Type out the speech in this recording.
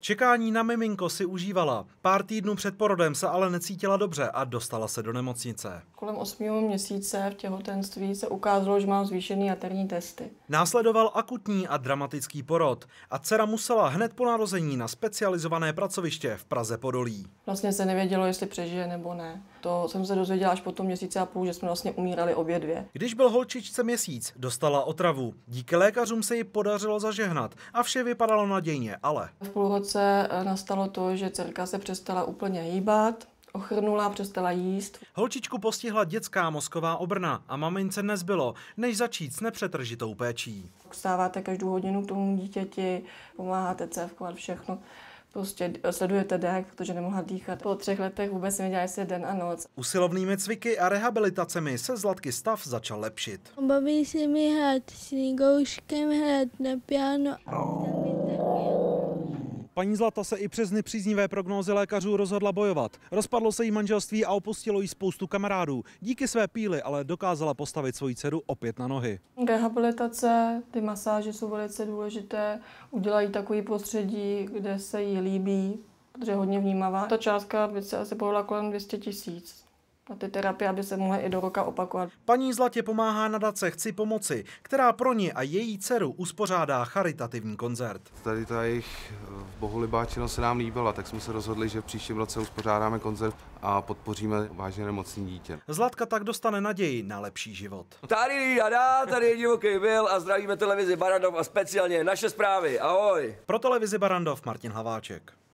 Čekání na miminko si užívala. Pár týdnů před porodem se ale necítila dobře a dostala se do nemocnice. Kolem 8 měsíce v těhotenství se ukázalo, že mám zvýšený jaterní testy. Následoval akutní a dramatický porod a dcera musela hned po narození na specializované pracoviště v Praze Podolí. Vlastně se nevědělo, jestli přežije nebo ne. To jsem se dozvěděla až po tom měsíce a půl, že jsme vlastně umírali obě dvě. Když byl holčičce měsíc, dostala otravu. Díky lékařům se ji podařilo zažehnat a vše vypadalo nadějně, ale... V půlroce eh, nastalo to, že dcerka se přestala úplně hýbat, ochrnula, přestala jíst. Holčičku postihla dětská mozková obrna a mamince nezbylo, než začít s nepřetržitou péčí. Vstáváte každou hodinu k tomu dítěti, pomáháte cévkovat všechno prostě sleduje dech, protože nemohla dýchat. Po třech letech vůbec nevěděla, jestli den a noc. Usilovnými cviky a rehabilitacemi se Zlatky stav začal lepšit. Baví se mi hrát s Nigouškem, hrát na piano a no. Paní Zlata se i přes nepříznivé prognózy lékařů rozhodla bojovat. Rozpadlo se jí manželství a opustilo jí spoustu kamarádů. Díky své píly ale dokázala postavit svoji dceru opět na nohy. Rehabilitace, ty masáže jsou velice důležité. Udělají takový prostředí, kde se jí líbí, protože je hodně vnímavá. Ta částka by se asi pohla kolem 200 tisíc. A ty terapie, aby se mohly i do roka opakovat. Paní Zlatě pomáhá nadace Chci pomoci, která pro ně a její dceru uspořádá charitativní koncert. Tady ta jejich bohulibá činnost se nám líbila, tak jsme se rozhodli, že v příštím roce uspořádáme koncert a podpoříme vážně nemocný dítě. Zlatka tak dostane naději na lepší život. Tady dá, tady je divoký byl a zdravíme televizi Barandov a speciálně naše zprávy. Ahoj! Pro televizi Barandov Martin Haváček.